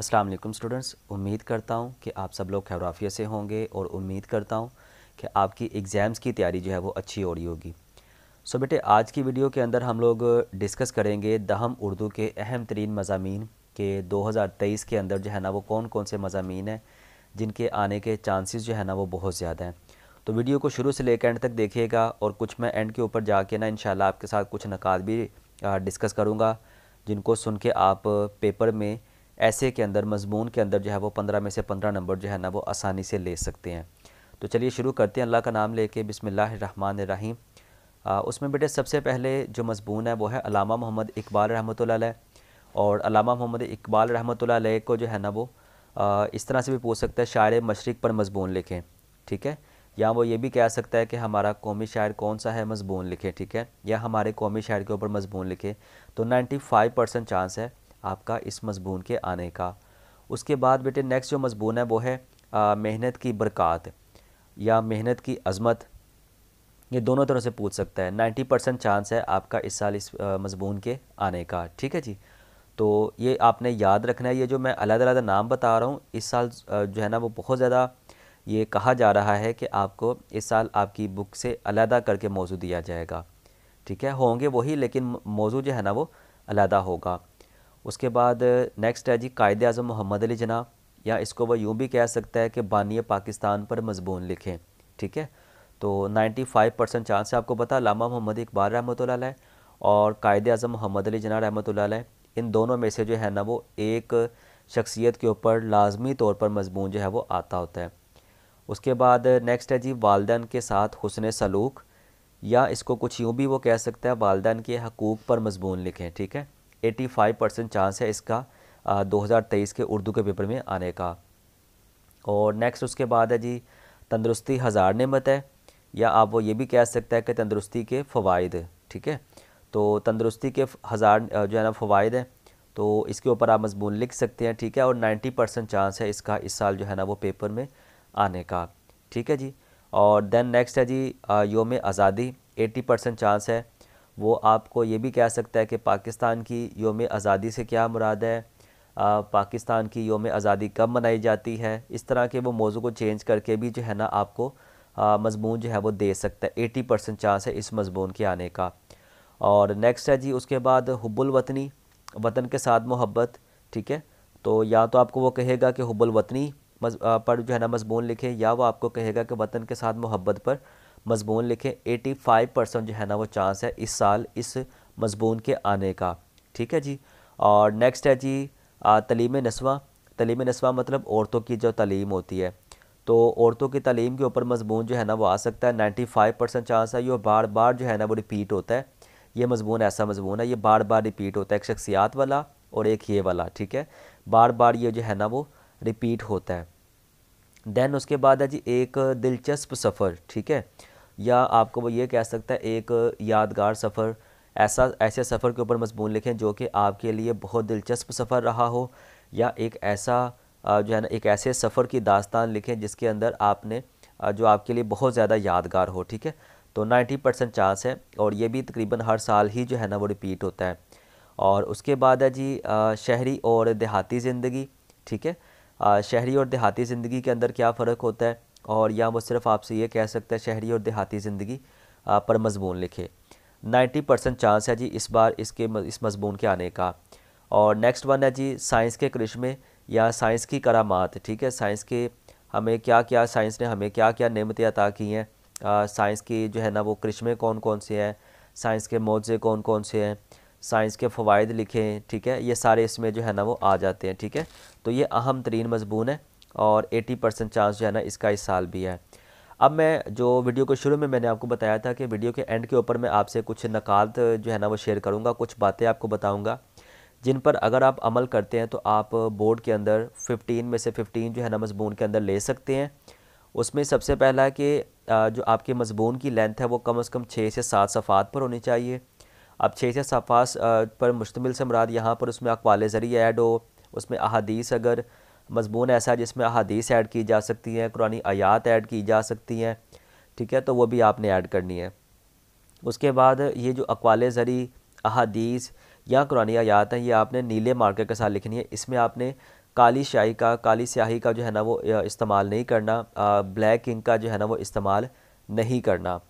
अस्सलाम वालेकुम स्टूडेंट्स उम्मीद करता हूँ कि आप सब लोग खैराफिया से होंगे और उम्मीद करता हूँ कि आपकी एग्ज़ाम्स की तैयारी जो है वो अच्छी हो रही होगी सो बेटे आज की वीडियो के अंदर हम लोग डिस्कस करेंगे दहम उर्दू के अहम तरीन मजामी के 2023 के अंदर जो है ना वो कौन कौन से मजामी हैं जिनके आने के चांसेस जो है ना वो बहुत ज़्यादा हैं तो वीडियो को शुरू से लेकर एंड तक देखिएगा और कुछ मैं एंड के ऊपर जाके ना इन आपके साथ कुछ नकात भी डिस्कस करूँगा जिनको सुन के आप पेपर में ऐसे के अंदर मजमून के अंदर जो है वो पंद्रह में से पंद्रह नंबर जो है ना वो आसानी से ले सकते हैं तो चलिए शुरू करते हैं अल्लाह का नाम लेके बिसमान रहीम उसमें बेटे सबसे पहले जो मजमून है वो है अलामा मोहम्मद इकबाल रहमत और अलामा मोहम्मद इकबाल रहमत को जो है ना वो आ, इस तरह से भी पूछ सकता है शायर मशरक़ पर मजमून लिखें ठीक है या वो ये भी कह सकता है कि हमारा कौमी शायर कौन सा है मजमून लिखें ठीक है या हमारे कौमी शायर के ऊपर मजमून लिखे तो फाइव परसेंट चांस है आपका इस मजमून के आने का उसके बाद बेटे नेक्स्ट जो मजमून है वो है मेहनत की बरक़ात या मेहनत की अज़मत ये दोनों तरह से पूछ सकता है नाइन्टी परसेंट चांस है आपका इस साल इस मजमून के आने का ठीक है जी तो ये आपने याद रखना है ये जो मैं अलग अलग नाम बता रहा हूँ इस साल जो है ना वो बहुत ज़्यादा ये कहा जा रहा है कि आपको इस साल आपकी बुक से अलहदा करके मौजू दिया जाएगा ठीक है होंगे वही लेकिन मौजू जो है ना वो अलहदा होगा उसके बाद नेक्स्ट है जी कायद अजम मोहम्मद अली जना या इसको वह यूँ भी कह सकता है कि बानिय पाकिस्तान पर मजमून लिखें ठीक है तो 95 परसेंट चांस है आपको पता लामा मोहम्मद इकबाल रहमत है और कायद अजम मोहम्मद अली जना रहमत है इन दोनों में से जो है ना वो एक शख्सियत के ऊपर लाजमी तौर पर मजमून जो है वो आता होता है उसके बाद नेक्स्ट है जी वालदेन के साथ हुसन सलूक या इसको कुछ यूँ भी वो कह सकता है वालदेन के हकूक़ पर मजमून लिखें ठीक है 85 परसेंट चांस है इसका आ, 2023 के उर्दू के पेपर में आने का और नेक्स्ट उसके बाद है जी तंदरुस्ती हज़ार नमत है या आप वो ये भी कह सकते हैं कि तंदरुस्ती के फ़वाद ठीक है तो तंदरुस्ती के हज़ार जो है ना फ़वाद हैं तो इसके ऊपर आप मजमून लिख सकते हैं ठीक है और 90 परसेंट चांस है इसका इस साल जो है ना वो पेपर में आने का ठीक है जी और देन नेक्स्ट है जी योम आज़ादी 80 परसेंट चांस है वो आपको ये भी कह सकता है कि पाकिस्तान की योम आज़ादी से क्या मुराद है आ, पाकिस्तान की योम आज़ादी कब मनाई जाती है इस तरह के वो मौजू को चेंज करके भी जो है ना आपको मजमून जो है वो दे सकता है एटी परसेंट चांस है इस मजमून के आने का और नेक्स्ट है जी उसके बाद हब्बुल वतनी वतन के साथ मोहब्बत ठीक है तो या तो आपको वो कहेगा कि हब्बुल वतनी पर जो है ना मजमून लिखे या वो आपको कहेगा कि वतन के साथ मोहब्बत पर मजमून लिखें 85 परसेंट जो है ना वो चांस है इस साल इस मजमून के आने का ठीक है जी और नेक्स्ट है जी तलीम नस्वा तलीम नस्वा मतलब औरतों की जो तलीम होती है तो औरतों की तलीम के ऊपर मजमून जो है ना वो आ सकता है नाइन्टी फाइव परसेंट चांस है ये बार बार जो है ना वो रिपीट होता है ये मजमून ऐसा मजमून है ये बार बार रिपीट होता है एक शख्सियात वाला और एक ये वाला ठीक है बार बार ये जो है ना वो रिपीट होता है देन उसके बाद है जी एक दिलचस्प सफ़र ठीक है या आपको वो ये कह सकता है एक यादगार सफ़र ऐसा ऐसे सफ़र के ऊपर मजमून लिखें जो कि आपके लिए बहुत दिलचस्प सफ़र रहा हो या एक ऐसा जो है ना एक ऐसे सफ़र की दास्तान लिखें जिसके अंदर आपने जो आपके लिए बहुत ज़्यादा यादगार हो ठीक है तो 90 परसेंट चांस है और ये भी तकरीबन हर साल ही जो है ना वो रिपीट होता है और उसके बाद है जी शहरी और देहाती ज़िंदगी ठीक है शहरी और देहाती ज़िंदगी के अंदर क्या फ़र्क होता है और या वो सिर्फ आपसे ये कह सकता है शहरी और देहाती ज़िंदगी पर मजमून लिखे 90 परसेंट चांस है जी इस बार इसके इस मजमून के आने का और नेक्स्ट वन है जी साइंस के करिश्मे या साइंस की करामात ठीक है साइंस के हमें क्या क्या साइंस ने हमें क्या क्या नियमतें अता की हैं साइंस की जो है ना वो करिश्मे कौन कौन से हैं साइंस के मुआवजे कौन कौन से हैं साइंस के फ़वाद लिखें ठीक है ये सारे इसमें जो है ना वो आ जाते हैं ठीक है तो ये अहम तरीन मजमून है और 80 परसेंट चांस जो है ना इसका इस साल भी है अब मैं जो वीडियो को शुरू में मैंने आपको बताया था कि वीडियो के एंड के ऊपर मैं आपसे कुछ नकात जो है ना वो शेयर करूँगा कुछ बातें आपको बताऊँगा जिन पर अगर आप अमल करते हैं तो आप बोर्ड के अंदर 15 में से 15 जो है ना मजमून के अंदर ले सकते हैं उसमें सबसे पहला कि जो आपके मजमून की लेंथ है वो कम अज़ कम छः से सात सफ़ात पर होनी चाहिए अब छः से सफ़ात पर मुश्तमिल से मुराद यहाँ पर उसमें अकवाल ज़रिए ऐड हो उसमें अहादीस अगर मजमून ऐसा जिसमें अहादीस ऐड की जा सकती हैं कुरानी आयात ऐड की जा सकती हैं ठीक है तो वो भी आपने ऐड करनी है उसके बाद ये जो अकवाल ज़री अहादीस या कुरानी आयात हैं ये आपने नीले मार्कर के साथ लिखनी है इसमें आपने काली स्याही का काली स्याही का जो है ना वो इस्तेमाल नहीं करना ब्लैक इंक का जो है ना वो इस्तेमाल नहीं करना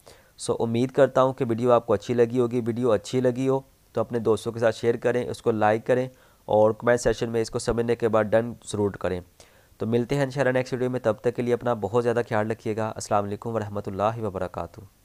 सो उम्मीद करता हूँ कि वीडियो आपको अच्छी लगी होगी वीडियो अच्छी लगी हो तो अपने दोस्तों के साथ शेयर करें उसको लाइक करें और कमेंट सेशन में इसको समझने के बाद डन ज़रूर करें तो मिलते हैं इंशाल्लाह नेक्स्ट वीडियो में तब तक के लिए अपना बहुत ज़्यादा ख्याल रखिएगा अस्सलाम वालेकुम वरहमतुल्लाहि